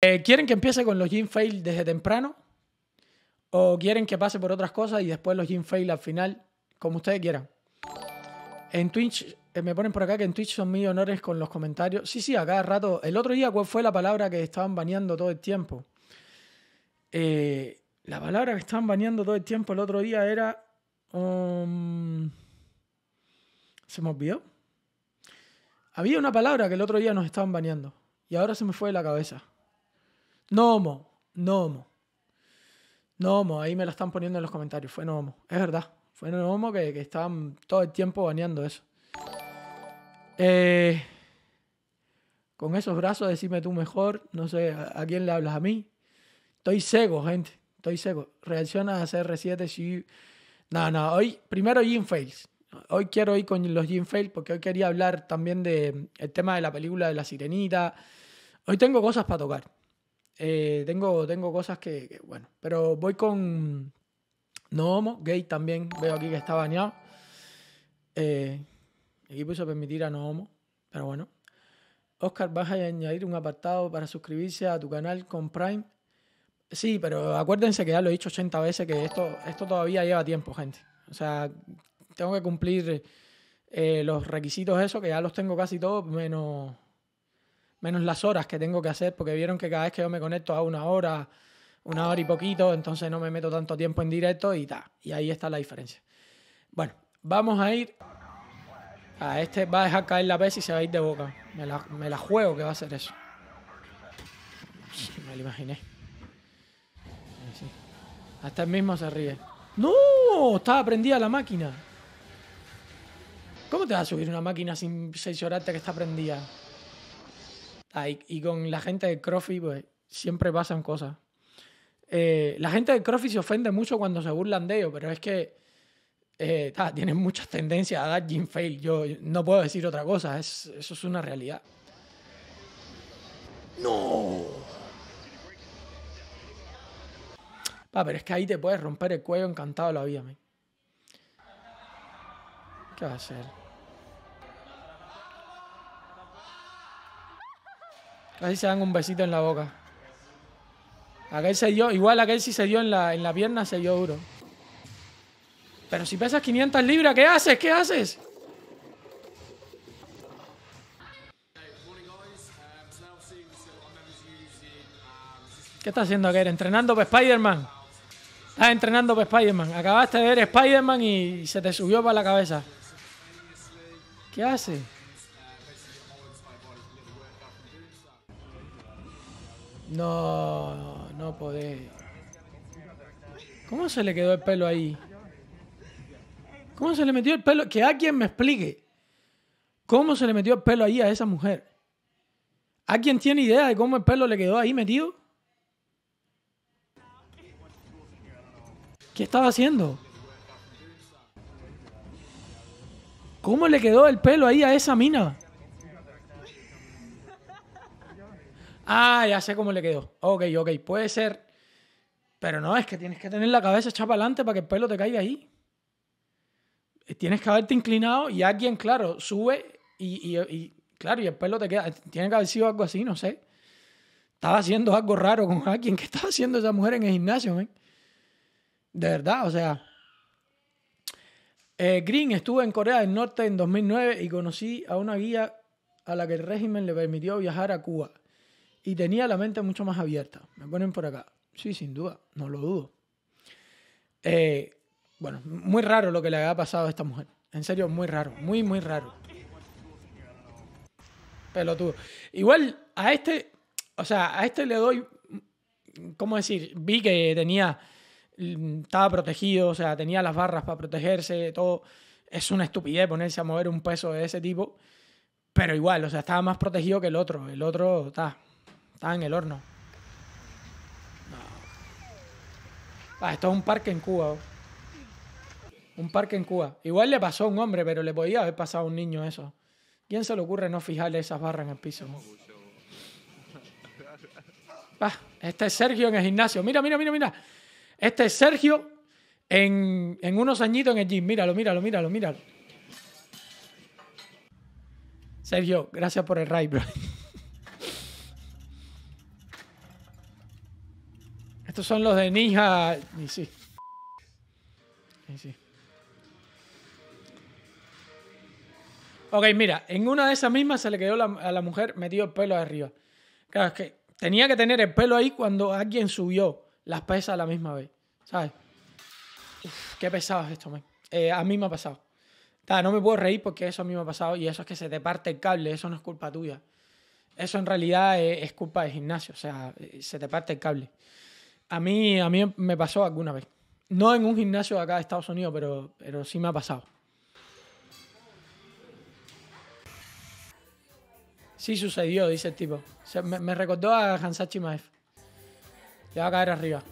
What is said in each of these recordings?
Eh, ¿Quieren que empiece con los gym fail desde temprano? ¿O quieren que pase por otras cosas y después los gym fail al final? Como ustedes quieran. En Twitch, eh, me ponen por acá que en Twitch son mil honores con los comentarios. Sí, sí, a cada rato. El otro día, ¿cuál fue la palabra que estaban baneando todo el tiempo? Eh, la palabra que estaban baneando todo el tiempo el otro día era. Um, ¿Se me olvidó? Había una palabra que el otro día nos estaban baneando. Y ahora se me fue de la cabeza. Nomo, Nomo. Nomo, ahí me lo están poniendo en los comentarios. Fue Nomo, es verdad. Fue Nomo que, que estaban todo el tiempo baneando eso. Eh, con esos brazos, decime tú mejor. No sé, ¿a, quién le hablas? ¿A mí? Estoy cego gente. Estoy cego. Reacciona a CR7 si... No, no, hoy, primero Jim Fails. Hoy quiero ir con los Jim Fails porque hoy quería hablar también del tema de la película de la sirenita. Hoy tengo cosas para tocar. Eh, tengo, tengo cosas que, bueno, pero voy con no homo, gay también, veo aquí que está bañado. Eh, aquí puso permitir a no pero bueno. Oscar, vas a añadir un apartado para suscribirse a tu canal con Prime. Sí, pero acuérdense que ya lo he dicho 80 veces que esto, esto todavía lleva tiempo, gente. O sea, tengo que cumplir eh, los requisitos, eso, que ya los tengo casi todos, menos menos las horas que tengo que hacer, porque vieron que cada vez que yo me conecto a una hora, una hora y poquito, entonces no me meto tanto tiempo en directo y tal. Y ahí está la diferencia. Bueno, vamos a ir. A este va a dejar caer la pez y se va a ir de boca. Me la, juego que va a hacer eso. Me lo imaginé. Hasta el mismo se ríe. ¡No! Estaba prendida la máquina. ¿Cómo te vas a subir una máquina sin seis que está prendida? y con la gente de Crofi, pues siempre pasan cosas. Eh, la gente de Crofi se ofende mucho cuando se burlan de ellos, pero es que eh, tienen muchas tendencias a dar gym fail. Yo no puedo decir otra cosa, eso es una realidad. ¡No! pero es que ahí te puedes romper el cuello encantado la vida, ¿me? ¿Qué va a hacer? Casi se dan un besito en la boca. Aquel se dio, igual aquel si se dio en la, en la pierna, se dio duro. Pero si pesas 500 libras, ¿qué haces? ¿Qué haces? ¿Qué estás haciendo aquel? Entrenando para Spider-Man. Estás entrenando para Spider-Man. Acabaste de ver Spider-Man y se te subió para la cabeza. ¿Qué haces? No, no, podés. ¿Cómo se le quedó el pelo ahí? ¿Cómo se le metió el pelo? Que alguien me explique. ¿Cómo se le metió el pelo ahí a esa mujer? ¿Alguien tiene idea de cómo el pelo le quedó ahí metido? ¿Qué estaba haciendo? ¿Cómo le quedó el pelo ahí a esa mina? Ah, ya sé cómo le quedó. Ok, ok, puede ser. Pero no, es que tienes que tener la cabeza echada para adelante para que el pelo te caiga ahí. Eh, tienes que haberte inclinado y alguien, claro, sube y, claro, y el pelo te queda. Tiene que haber sido algo así, no sé. Estaba haciendo algo raro con alguien. ¿Qué estaba haciendo esa mujer en el gimnasio, man? De verdad, o sea. Eh, Green estuvo en Corea del Norte en 2009 y conocí a una guía a la que el régimen le permitió viajar a Cuba y tenía la mente mucho más abierta. Me ponen por acá. Sí, sin duda, no lo dudo. Eh, bueno, muy raro lo que le había pasado a esta mujer. En serio, muy raro, muy, muy raro. Pelotudo. Igual a este, o sea, a este le doy, ¿cómo decir? Vi que tenía, estaba protegido, o sea, tenía las barras para protegerse, todo. Es una estupidez ponerse a mover un peso de ese tipo. Pero igual, o sea, estaba más protegido que el otro. El otro está estaba ah, en el horno. Ah, esto es un parque en Cuba. Un parque en Cuba. Igual le pasó a un hombre, pero le podía haber pasado a un niño eso. ¿Quién se le ocurre no fijarle esas barras en el piso? Ah, este es Sergio en el gimnasio. Mira, mira, mira, mira. Este es Sergio en, en unos añitos en el gym. Míralo, míralo, míralo, míralo. Sergio, gracias por el ride, bro. son los de Ninja. sí. Ok, mira, en una de esas mismas se le quedó a la mujer metido el pelo arriba. Claro, es que tenía que tener el pelo ahí cuando alguien subió las pesas a la misma vez. ¿Sabes? qué pesado es esto, eh, a mí me ha pasado. no me puedo reír porque eso a mí me ha pasado y eso es que se te parte el cable, eso no es culpa tuya. Eso en realidad es, eh, es culpa del gimnasio, o sea, eh, se te parte el cable. A mí, a mí me pasó alguna vez. No en un gimnasio acá de Estados Unidos, pero, pero sí me ha pasado. Sí sucedió, dice el tipo. me, recordó a Hansachi Maef. Le va a caer arriba.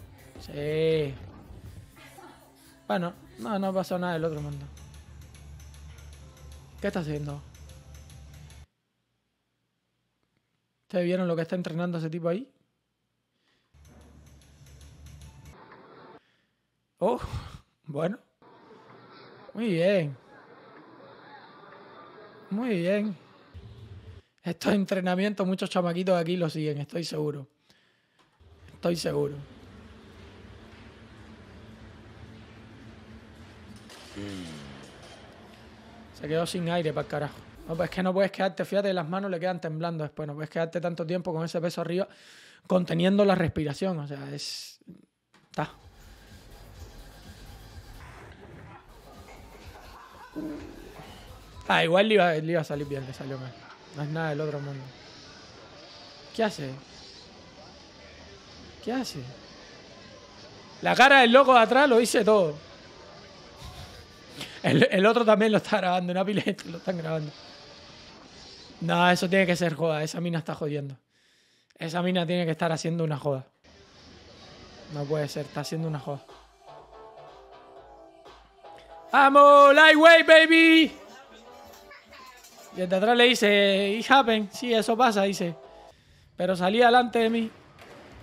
Sí. Bueno, no, no pasó nada del otro mundo. ¿Qué está haciendo? ¿Ustedes vieron lo que está entrenando ese tipo ahí? Oh, bueno. Muy bien. Muy bien. Estos entrenamientos, muchos chamaquitos aquí lo siguen, estoy seguro. Estoy seguro. Se quedó sin aire para el carajo. No, pues es que no puedes quedarte, fíjate, las manos le quedan temblando después. No puedes quedarte tanto tiempo con ese peso arriba, conteniendo la respiración. O sea, es. Está. Ah, igual le iba, a salir bien, le salió mal. No es nada del otro mundo. ¿Qué hace? ¿Qué hace? La cara del loco de atrás lo dice todo. El, el, otro también lo está grabando, una pileta lo están grabando. No, eso tiene que ser joda. Esa mina está jodiendo. Esa mina tiene que estar haciendo una joda. No puede ser, está haciendo una joda. ¡Vamos, Lightweight, baby! Desde atrás le dice, it happen, sí, eso pasa, dice. Pero salí adelante de mí.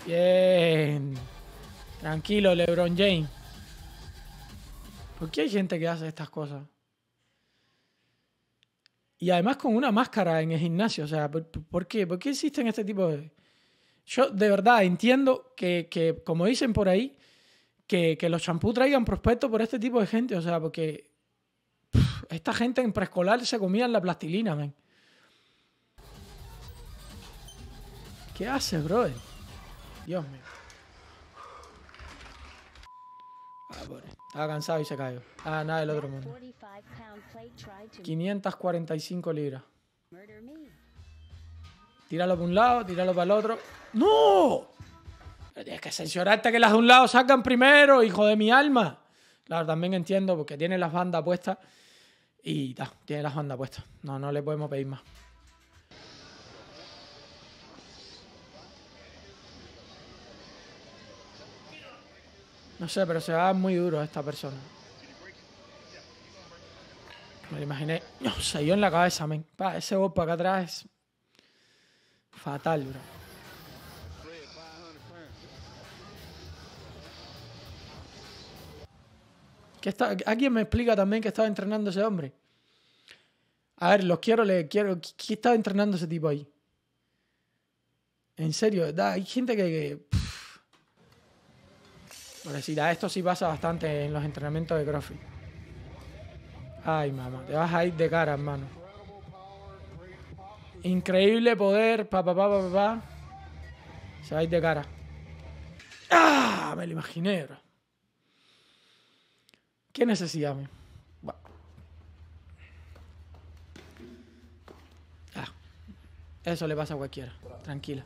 Bien. Tranquilo, LeBron James. ¿Por qué hay gente que hace estas cosas? Y además con una máscara en el gimnasio. O sea, ¿por, qué? ¿Por qué existen este tipo de...? Yo de verdad entiendo que, como dicen por ahí, que, los champús traigan prospectos por este tipo de gente, o sea, porque esta gente en preescolar se comían la plastilina, ven ¿Qué hace bro Dios mío. Ah, cansado y se cayó. Ah, nada del otro mundo. 545 libras. Tíralo para un lado, tíralo para el otro. ¡No! tienes que censurarte que las de un lado sacan primero, hijo de mi alma. Claro, también entiendo porque tiene las bandas puestas y tiene las bandas puestas. No, no le podemos pedir más. No sé, pero se va muy duro esta persona. Me lo imaginé. No, se dio en la cabeza, men. ese golpe acá atrás es fatal, bro. Que está, ¿Alguien me explica también que estaba entrenando ese hombre? A ver, los quiero, le quiero. ¿Qué estaba entrenando ese tipo ahí? En serio, Hay gente que. por decir, a esto sí pasa bastante en los entrenamientos de CrossFit. Ay, mamá, te vas a ir de cara, hermano. Increíble poder, papá, papá, papá. Se va a ir de cara. ¡Ah! Me lo imaginé, bro. ¿Qué necesidad? Ah, eso le pasa a cualquiera. Tranquila.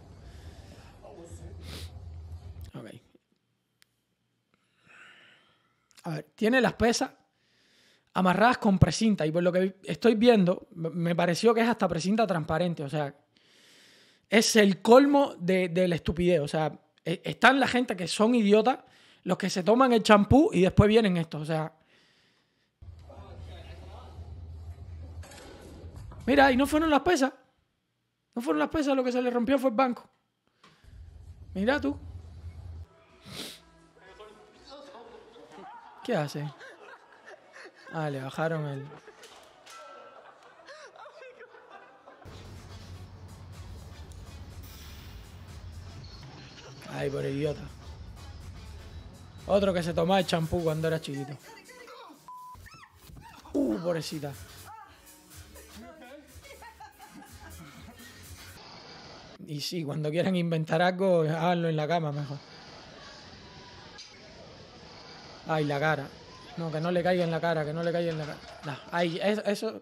Ok. A ver, tiene las pesas amarradas con precinta. Y por lo que estoy viendo, me pareció que es hasta precinta transparente. O sea, es el colmo de, estupidez. O sea, e, están la gente que son idiotas, los que se toman el champú y después vienen estos. O sea, Mira, y no fueron las pesas. No fueron las pesas, lo que se le rompió fue el banco. Mira tú. ¿Qué hace? Ah, le bajaron el... Ay, por idiota. Otro que se tomaba el champú cuando era chiquito. Uh, pobrecita. y sí, cuando quieran inventar algo, háganlo en la cama mejor. Ay, la cara. No, que no le caiga en la cara, que no le caiga en la cara. No, eso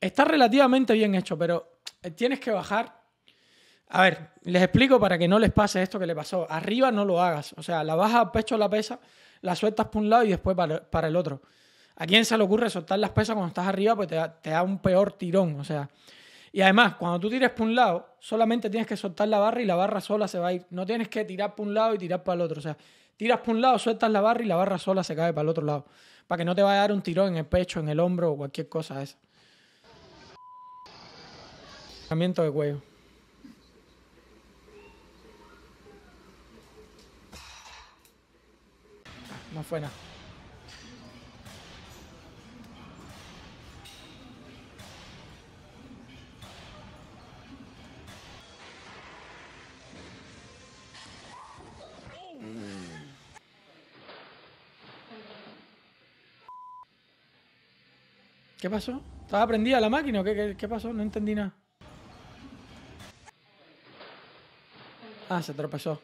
está relativamente bien hecho, pero eh, tienes que bajar. A ver, les explico para que no les pase esto que le pasó. Arriba no lo hagas. O sea, la baja pecho la pesa, la sueltas por un lado y después para, el otro. ¿A quién se le ocurre soltar las pesas cuando estás arriba? Pues te da un peor tirón. O sea, y además, cuando tú tires para un lado, solamente tienes que soltar la barra y la barra sola se va a ir. No tienes que tirar para un lado y tirar para el otro. O sea, tiras para un lado, sueltas la barra y la barra sola se cae para el otro lado. Para que no te vaya a dar un tirón en el pecho, en el hombro o cualquier cosa esa. de cuello. No fue nada. ¿Qué pasó? ¿Estaba prendida la máquina o qué, qué, pasó? No entendí nada. Ah, se tropezó.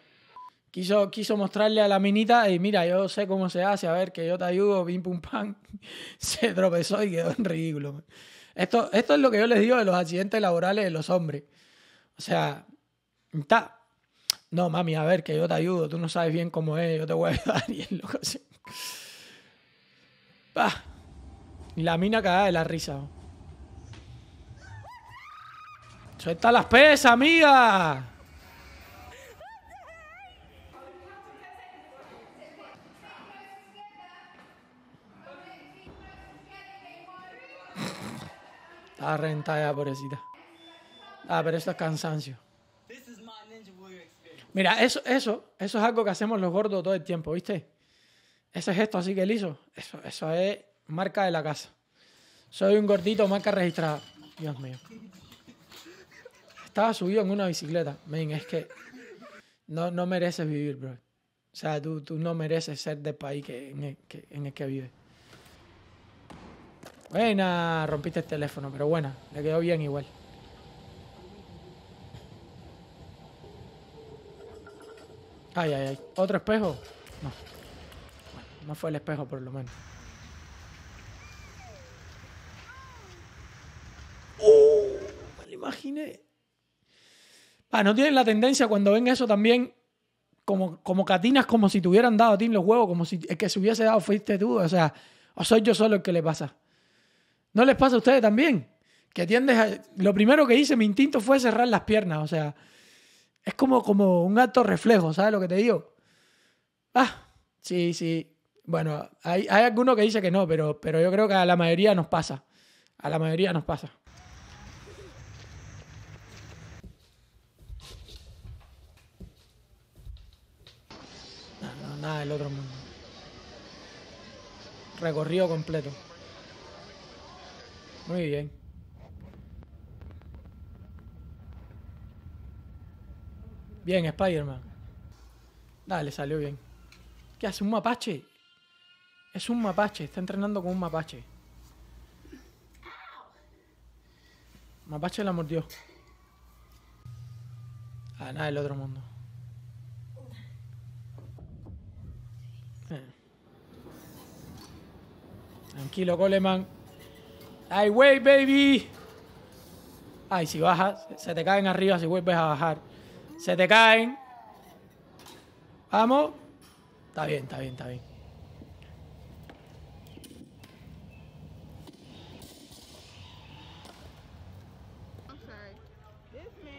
Quiso, quiso mostrarle a la minita, y mira, yo sé cómo se hace, a ver, que yo te ayudo, pim pum pam. Se tropezó y quedó en ridículo. Esto, esto es lo que yo les digo de los accidentes laborales de los hombres. O sea, está. No, mami, a ver, que yo te ayudo, tú no sabes bien cómo es, yo te voy a ayudar y es loco. Ah. La mina cagada de la risa. ¡Suelta las pesas, amiga! Está rentada, pobrecita. Ah, pero eso es cansancio. Mira, eso, eso, eso es algo que hacemos los gordos todo el tiempo, ¿viste? Ese gesto así que él eso, eso es Marca de la casa. Soy un gordito, marca registrada. Dios mío. Estaba subido en una bicicleta. Men, es que no, no mereces vivir, bro. O sea, tú, no mereces ser del país que, en, el, que, en vives. Buena, rompiste el teléfono, pero buena, le quedó bien igual. Ay, ay, ay. ¿Otro espejo? No. no fue el espejo por lo menos. no tienen la tendencia cuando ven eso también, como, como catinas, como si te hubieran dado a ti los huevos, como si el que se hubiese dado fuiste tú, o sea, o soy yo solo el que le pasa. ¿No les pasa a ustedes también? Que tiendes a... Lo primero que hice, mi instinto fue cerrar las piernas, o sea, es como, como un acto reflejo, ¿sabes lo que te digo? Ah, sí, sí. Bueno, hay, hay alguno que dice que no, pero, pero yo creo que a la mayoría nos pasa. A la mayoría nos pasa. Nada del otro mundo. Recorrido completo. Muy bien. Bien, Spider-Man. Dale, salió bien. ¿Qué hace? ¿Un mapache? Es un mapache, está entrenando con un mapache. Mapache la mordió. Ah, nada del otro mundo. Tranquilo, Coleman. ¡Ay, wey, baby! Ay, si bajas, se te caen arriba si vuelves a bajar. Se te caen. Vamos. Está bien, está bien, está bien.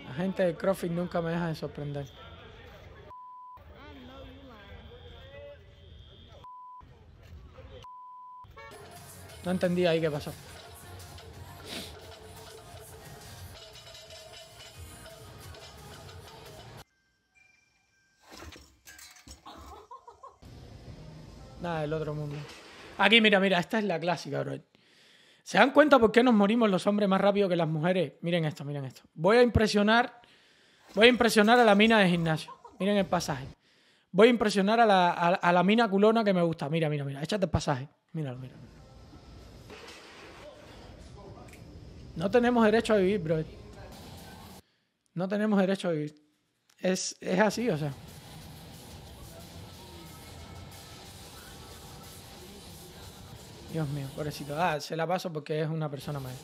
La gente de CrossFit nunca me deja de sorprender. No entendí ahí qué pasó. Nada el otro mundo. Aquí, mira, mira, esta es la clásica, bro. ¿Se dan cuenta por qué nos morimos los hombres más rápido que las mujeres? Miren esto, miren esto. Voy a impresionar. Voy a impresionar a la mina de gimnasio. Miren el pasaje. Voy a impresionar a la, a la mina culona que me gusta. Mira, mira, mira. Échate el pasaje. Míralo, míralo. No tenemos derecho a vivir, bro. No tenemos derecho a vivir. Es, así, o sea. Dios mío, pobrecito. Ah, se la paso porque es una persona mala.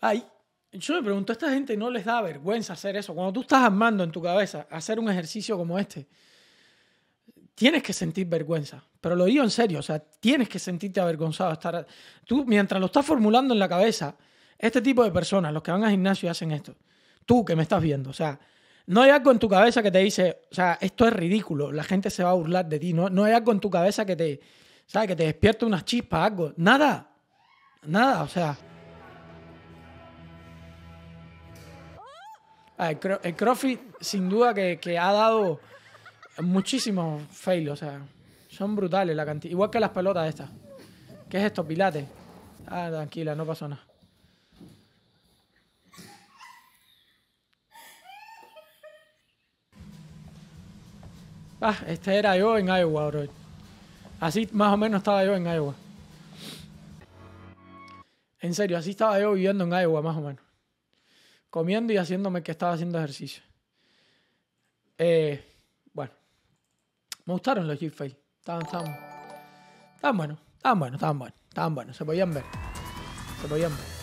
Ay, yo me pregunto, ¿a esta gente no les da vergüenza hacer eso? Cuando tú estás armando en tu cabeza hacer un ejercicio como este, tienes que sentir vergüenza. Pero lo digo en serio, o sea, tienes que sentirte avergonzado. Estar... Tú, mientras lo estás formulando en la cabeza, este tipo de personas, los que van al gimnasio y hacen esto, tú que me estás viendo, o sea, no hay algo en tu cabeza que te dice, o sea, esto es ridículo, la gente se va a burlar de ti, no, no hay algo en tu cabeza que te, ¿sabes? Que te despierte unas chispas, algo, nada, nada, o sea. Ah, el, crossfit, sin duda, que ha dado Muchísimos fail, o sea, son brutales la cantidad. Igual que las pelotas estas. ¿Qué es esto, pilates? Ah, tranquila, no pasó nada. Ah, este era yo en Iowa, bro. Así más o menos estaba yo en Iowa. En serio, así estaba yo viviendo en Iowa, más o menos. Comiendo y haciéndome que estaba haciendo ejercicio. Eh, me gustaron los g están Estaban, estaban, estaban buenos, estaban buenos, estaban buenos, estaban buenos. Se podían ver. Se podían ver.